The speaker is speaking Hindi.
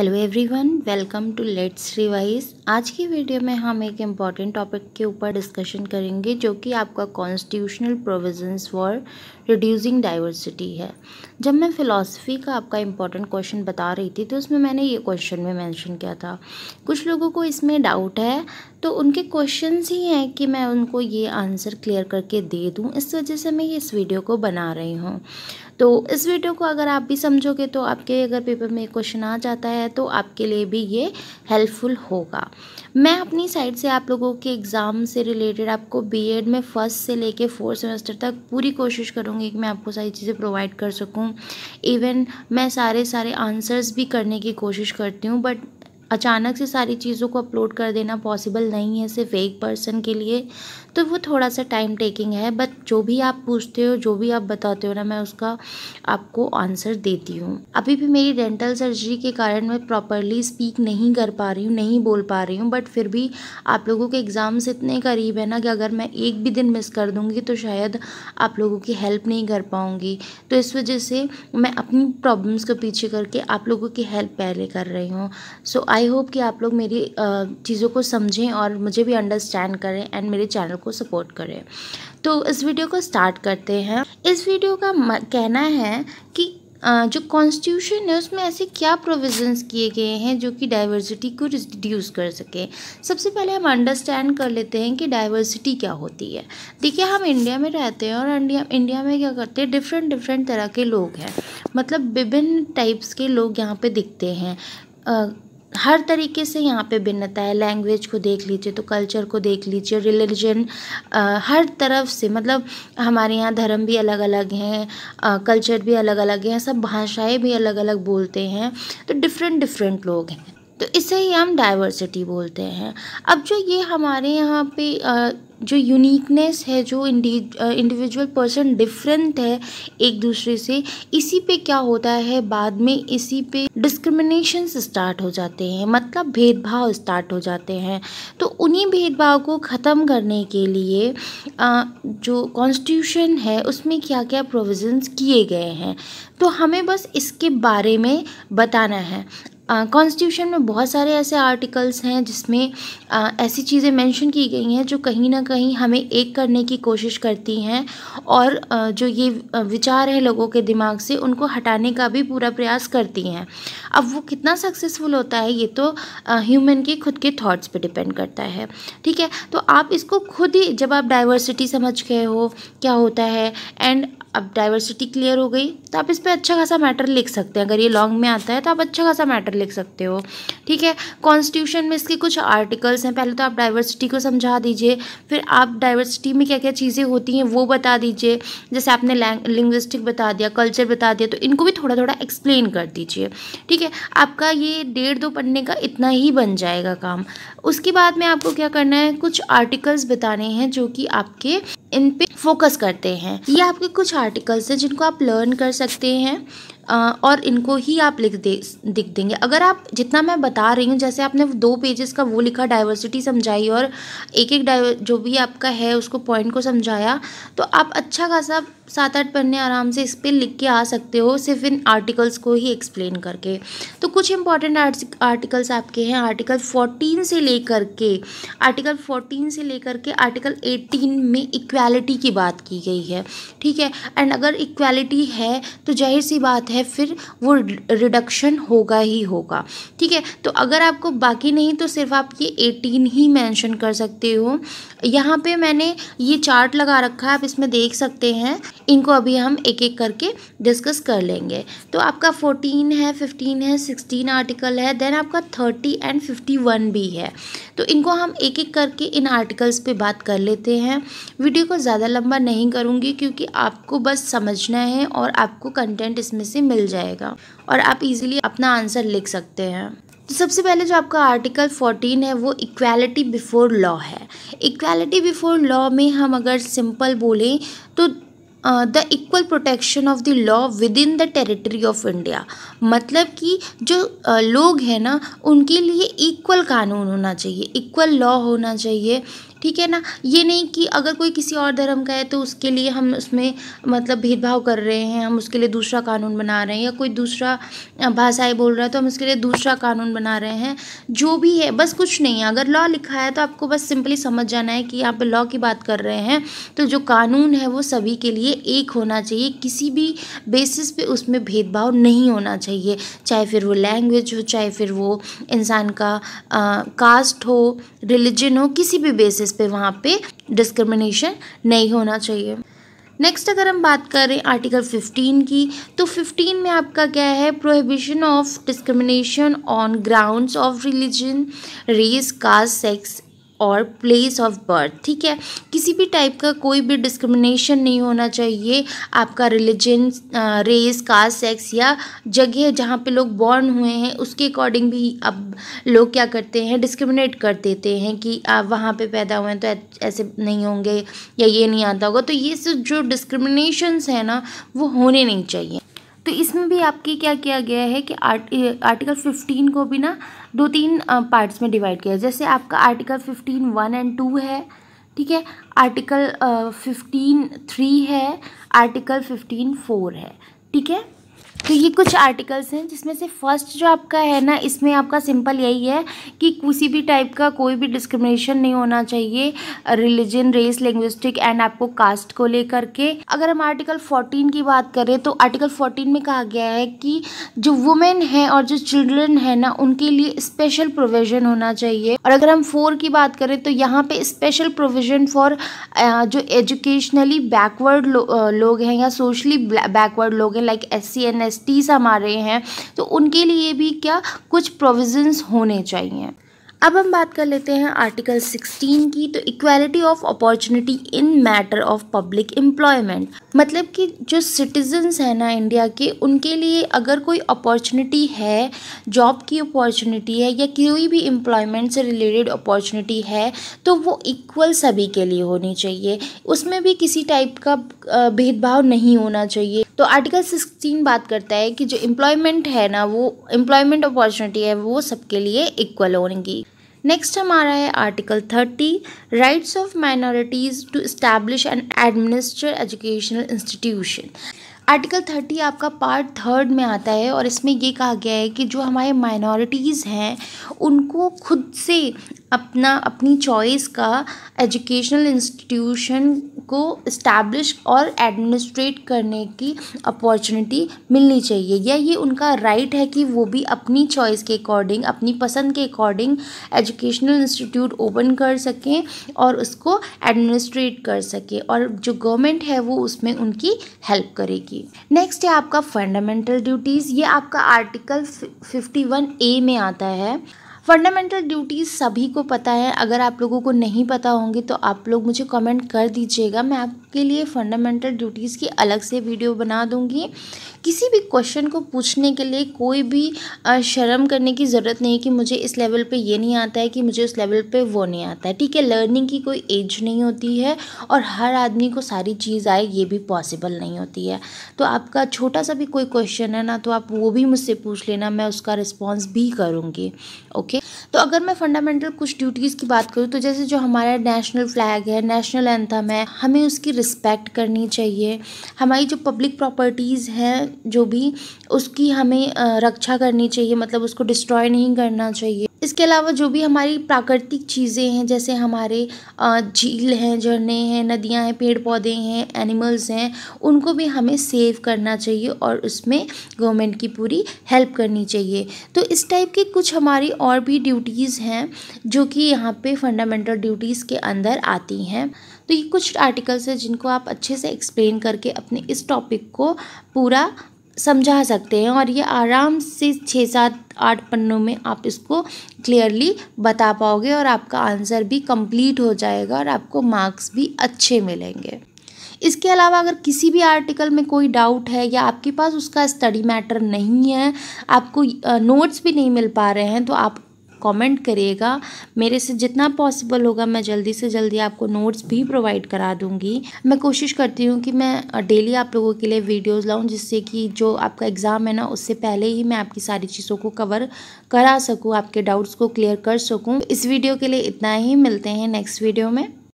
hello everyone welcome to let's revise आज की वीडियो में हम एक इम्पॉर्टेंट टॉपिक के ऊपर डिस्कशन करेंगे जो कि आपका constitutional provisions for reducing diversity है जब मैं फ़िलासफ़ी का आपका इंपॉर्टेंट क्वेश्चन बता रही थी तो उसमें मैंने ये क्वेश्चन में मेंशन किया था कुछ लोगों को इसमें डाउट है तो उनके क्वेश्चंस ही हैं कि मैं उनको ये आंसर क्लियर करके दे दूँ इस वजह से मैं इस वीडियो को बना रही हूँ तो इस वीडियो को अगर आप भी समझोगे तो आपके अगर पेपर में क्वेश्चन आ जाता है तो आपके लिए भी ये हेल्पफुल होगा मैं अपनी साइड से आप लोगों के एग्ज़ाम से रिलेटेड आपको बीएड में फ़र्स्ट से लेके फोर्थ सेमेस्टर तक पूरी कोशिश करूँगी चाहूँगी कि मैं आपको सारी चीज़ें प्रोवाइड कर सकूँ इवन मैं सारे सारे आंसर्स भी करने की कोशिश करती हूँ बट अचानक से सारी चीज़ों को अपलोड कर देना पॉसिबल नहीं है सिर्फ़ एक पर्सन के लिए तो वो थोड़ा सा टाइम टेकिंग है बट जो भी आप पूछते हो जो भी आप बताते हो ना मैं उसका आपको आंसर देती हूँ अभी भी मेरी डेंटल सर्जरी के कारण मैं प्रॉपरली स्पीक नहीं कर पा रही हूँ नहीं बोल पा रही हूँ बट फिर भी आप लोगों के एग्ज़ाम्स इतने करीब है ना कि अगर मैं एक भी दिन मिस कर दूँगी तो शायद आप लोगों की हेल्प नहीं कर पाऊँगी तो इस वजह से मैं अपनी प्रॉब्लम्स को पीछे करके आप लोगों की हेल्प पहले कर रही हूँ सो आई होप कि आप लोग मेरी चीज़ों को समझें और मुझे भी अंडरस्टैंड करें एंड मेरे चैनल को सपोर्ट करें तो इस वीडियो को स्टार्ट करते हैं इस वीडियो का कहना है कि जो कॉन्स्टिट्यूशन है उसमें ऐसे क्या प्रोविजंस किए गए हैं जो कि डाइवर्सिटी को रिड्यूस कर सके सबसे पहले हम अंडरस्टैंड कर लेते हैं कि डाइवर्सिटी क्या होती है देखिए हम इंडिया में रहते हैं और इंडिया इंडिया में क्या करते हैं डिफरेंट डिफरेंट तरह के लोग हैं मतलब विभिन्न टाइप्स के लोग यहाँ पे दिखते हैं हर तरीके से यहाँ पे भिन्नता है लैंग्वेज को देख लीजिए तो कल्चर को देख लीजिए रिलीजन हर तरफ से मतलब हमारे यहाँ धर्म भी अलग अलग हैं कल्चर भी अलग अलग हैं सब भाषाएं भी अलग अलग बोलते हैं तो डिफरेंट डिफरेंट लोग हैं तो इसे ही हम डाइवर्सिटी बोलते हैं अब जो ये हमारे यहाँ पे जो यूनिकनेस है जो इंडिविजुअल पर्सन डिफरेंट है एक दूसरे से इसी पे क्या होता है बाद में इसी पे डिस्क्रिमिनेशन स्टार्ट हो जाते हैं मतलब भेदभाव स्टार्ट हो जाते हैं तो उन्हीं भेदभाव को ख़त्म करने के लिए आ, जो कॉन्स्टिट्यूशन है उसमें क्या क्या प्रोविजंस किए गए हैं तो हमें बस इसके बारे में बताना है कॉन्स्टिट्यूशन में बहुत सारे ऐसे आर्टिकल्स हैं जिसमें आ, ऐसी चीज़ें मेंशन की गई हैं जो कहीं ना कहीं हमें एक करने की कोशिश करती हैं और आ, जो ये विचार हैं लोगों के दिमाग से उनको हटाने का भी पूरा प्रयास करती हैं अब वो कितना सक्सेसफुल होता है ये तो ह्यूमन के खुद के थॉट्स पे डिपेंड करता है ठीक है तो आप इसको खुद ही जब आप डाइवर्सिटी समझ गए हो क्या होता है एंड अब डाइवर्सिटी क्लियर हो गई तो आप इस पर अच्छा खासा मैटर लिख सकते हैं अगर ये लॉन्ग में आता है तो आप अच्छा खासा मैटर लिख सकते हो ठीक है कॉन्स्टिट्यूशन में इसके कुछ आर्टिकल्स हैं पहले तो आप डाइवर्सिटी को समझा दीजिए फिर आप डाइवर्सिटी में क्या क्या चीज़ें होती हैं वो बता दीजिए जैसे आपने लिंग्विस्टिक बता दिया कल्चर बता दिया तो इनको भी थोड़ा थोड़ा एक्सप्लेन कर दीजिए ठीक है ठीक है आपका ये डेढ़ दो पन्ने का इतना ही बन जाएगा काम उसके बाद में आपको क्या करना है कुछ आर्टिकल्स बताने हैं जो कि आपके इन पे फोकस करते हैं ये आपके कुछ आर्टिकल्स हैं जिनको आप लर्न कर सकते हैं और इनको ही आप लिख दे दिख देंगे अगर आप जितना मैं बता रही हूँ जैसे आपने दो पेजेस का वो लिखा डाइवर्सिटी समझाई और एक एक जो भी आपका है उसको पॉइंट को समझाया तो आप अच्छा खासा सात आठ पन्ने आराम से इस पर लिख के आ सकते हो सिर्फ इन आर्टिकल्स को ही एक्सप्लेन करके तो कुछ इंपॉर्टेंट आर्टिकल्स आपके हैं आर्टिकल फोर्टीन से लेकर के आर्टिकल फोर्टीन से लेकर के आर्टिकल एटीन में इक्वालिटी की बात की गई है ठीक है एंड अगर इक्वालिटी है तो जाहिर सी बात है फिर वो रिडक्शन होगा ही होगा ठीक है तो अगर आपको बाकी नहीं तो सिर्फ आप ये एटीन ही मैंशन कर सकते हो यहाँ पर मैंने ये चार्ट लगा रखा है आप इसमें देख सकते हैं इनको अभी हम एक एक करके डिस्कस कर लेंगे तो आपका फोर्टीन है फिफ्टीन है सिक्सटीन आर्टिकल है देन आपका थर्टी एंड फिफ्टी वन भी है तो इनको हम एक एक करके इन आर्टिकल्स पे बात कर लेते हैं वीडियो को ज़्यादा लंबा नहीं करूँगी क्योंकि आपको बस समझना है और आपको कंटेंट इसमें से मिल जाएगा और आप इजीली अपना आंसर लिख सकते हैं तो सबसे पहले जो आपका आर्टिकल फोर्टीन है वो इक्वालिटी बिफोर लॉ है इक्वालिटी बिफोर लॉ में हम अगर सिंपल बोलें तो the equal protection of the law within the territory of India मतलब कि जो uh, लोग हैं ना उनके लिए इक्वल कानून होना चाहिए इक्वल लॉ होना चाहिए ठीक है ना ये नहीं कि अगर कोई किसी और धर्म का है तो उसके लिए हम उसमें मतलब भेदभाव कर रहे हैं हम उसके लिए दूसरा कानून बना रहे हैं या कोई दूसरा भाषाएं बोल रहा है तो हम उसके लिए दूसरा कानून बना रहे हैं जो भी है बस कुछ नहीं है अगर लॉ लिखा है तो आपको बस सिंपली समझ जाना है कि यहाँ पर लॉ की बात कर रहे हैं तो जो कानून है वो सभी के लिए एक होना चाहिए किसी भी बेसिस पे उसमें भेदभाव नहीं होना चाहिए चाहे फिर वो लैंग्वेज हो चाहे फिर वो इंसान का कास्ट हो रिलीजन हो किसी भी बेसिस बेसिस पे वहाँ पे डिस्क्रिमिनेशन नहीं होना चाहिए नेक्स्ट अगर हम बात करें आर्टिकल 15 की तो 15 में आपका क्या है prohibition of discrimination on grounds of religion race caste sex और प्लेस ऑफ बर्थ ठीक है किसी भी टाइप का कोई भी डिस्क्रिमिनेशन नहीं होना चाहिए आपका रिलीजन रेस कास्ट सेक्स या जगह जहाँ पे लोग बॉर्न हुए हैं उसके अकॉर्डिंग भी अब लोग क्या करते हैं डिस्क्रिमिनेट कर देते हैं कि आप वहाँ पे पैदा हुए हैं तो ऐसे नहीं होंगे या ये नहीं आता होगा तो ये सब जो डिस्क्रिमिनेशंस हैं ना वो होने नहीं चाहिए तो इसमें भी आपके क्या किया गया है कि आर्ट आर्टिकल फिफ्टीन को भी ना दो तीन पार्ट्स में डिवाइड किया जैसे आपका article fifteen one and two है ठीक है आर्टिकल फिफ्टीन थ्री है आर्टिकल फिफ्टीन फोर है ठीक है तो ये कुछ आर्टिकल्स हैं जिसमें से फर्स्ट जो आपका है ना इसमें आपका सिंपल यही है कि किसी भी टाइप का कोई भी डिस्क्रिमिनेशन नहीं होना चाहिए रिलीजन रेस लैंग्विस्टिक एंड आपको कास्ट को लेकर के अगर हम आर्टिकल 14 की बात करें तो आर्टिकल 14 में कहा गया है कि जो वुमेन है और जो चिल्ड्रन है ना उनके लिए स्पेशल प्रोविजन होना चाहिए और अगर हम फोर की बात करें तो यहाँ पर स्पेशल प्रोविजन फॉर जो एजुकेशनली बैकवर्ड लोग हैं या सोशली बैकवर्ड लोग हैं like S C N trustees हमारे हैं तो उनके लिए भी क्या कुछ प्रोविजंस होने चाहिए अब हम बात कर लेते हैं आर्टिकल 16 की तो equality of opportunity in matter of public employment मतलब कि जो सिटीजन्स हैं ना इंडिया के उनके लिए अगर कोई अपॉर्चुनिटी है जॉब की अपॉर्चुनिटी है या कोई भी एम्प्लॉयमेंट से रिलेटेड अपॉर्चुनिटी है तो वो इक्वल सभी के लिए होनी चाहिए उसमें भी किसी टाइप का भेदभाव नहीं होना चाहिए तो आर्टिकल सिक्सटीन बात करता है कि जो एम्प्लॉयमेंट है ना वो एम्प्लॉयमेंट अपॉर्चुनिटी है वो सबके लिए इक्वल होगी नेक्स्ट हमारा है article thirty rights of minorities to establish and administrate educational institution article thirty आपका पार्ट थर्ड में आता है और इसमें ये कहा गया है कि जो हमारे माइनॉरिटीज़ हैं उनको खुद से अपना अपनी चॉइस का एजुकेशनल इंस्टीट्यूशन को इस्टेब्लिश और एडमिनिस्ट्रेट करने की अपॉर्चुनिटी मिलनी चाहिए या ये उनका राइट है कि वो भी अपनी चॉइस के अकॉर्डिंग अपनी पसंद के अकॉर्डिंग एजुकेशनल इंस्टीट्यूट ओपन कर सकें और उसको एडमिनिस्ट्रेट कर सकें और जो गवर्नमेंट है वो उसमें उनकी हेल्प करेगी ड्यूटी नेक्स्ट है आपका फंडामेंटल ड्यूटीज़ ये आपका आर्टिकल 51 ए में आता है फंडामेंटल ड्यूटीज़ सभी को पता है अगर आप लोगों को नहीं पता होंगी तो आप लोग मुझे कमेंट कर दीजिएगा मैं आपके लिए फंडामेंटल ड्यूटीज़ की अलग से वीडियो बना दूंगी किसी भी क्वेश्चन को पूछने के लिए कोई भी शर्म करने की ज़रूरत नहीं कि मुझे इस लेवल पे ये नहीं आता है कि मुझे उस लेवल पे वो नहीं आता है ठीक है लर्निंग की कोई एज नहीं होती है और हर आदमी को सारी चीज़ आए ये भी पॉसिबल नहीं होती है तो आपका छोटा सा भी कोई क्वेश्चन है ना तो आप वो भी मुझसे पूछ लेना मैं उसका रिस्पॉन्स भी करूँगी ओके तो अगर मैं फंडामेंटल कुछ ड्यूटीज़ की बात करूँ तो जैसे जो हमारा नेशनल फ्लैग है नेशनल एंथम है हमें उसकी रिस्पेक्ट करनी चाहिए हमारी जो पब्लिक प्रॉपर्टीज़ हैं जो भी उसकी हमें रक्षा करनी चाहिए मतलब उसको डिस्ट्रॉय नहीं करना चाहिए इसके अलावा जो भी हमारी प्राकृतिक चीज़ें हैं जैसे हमारे झील हैं झरने हैं नदियाँ हैं पेड़ पौधे हैं एनिमल्स हैं उनको भी हमें सेव करना चाहिए और उसमें गवर्नमेंट की पूरी हेल्प करनी चाहिए तो इस टाइप के कुछ हमारी और भी ड्यूटीज़ हैं जो कि यहाँ पे फंडामेंटल ड्यूटीज़ के अंदर आती हैं तो ये कुछ आर्टिकल्स हैं जिनको आप अच्छे से एक्सप्लेन करके अपने इस टॉपिक को पूरा समझा सकते हैं और ये आराम से छः सात आठ पन्नों में आप इसको क्लियरली बता पाओगे और आपका आंसर भी कंप्लीट हो जाएगा और आपको मार्क्स भी अच्छे मिलेंगे इसके अलावा अगर किसी भी आर्टिकल में कोई डाउट है या आपके पास उसका स्टडी मैटर नहीं है आपको नोट्स भी नहीं मिल पा रहे हैं तो आप कमेंट करिएगा मेरे से जितना पॉसिबल होगा मैं जल्दी से जल्दी आपको नोट्स भी प्रोवाइड करा दूँगी मैं कोशिश करती हूँ कि मैं डेली आप लोगों के लिए वीडियोज़ लाऊँ जिससे कि जो आपका एग्ज़ाम है ना उससे पहले ही मैं आपकी सारी चीज़ों को कवर करा सकूँ आपके डाउट्स को क्लियर कर सकूँ इस वीडियो के लिए इतना ही मिलते हैं नेक्स्ट वीडियो में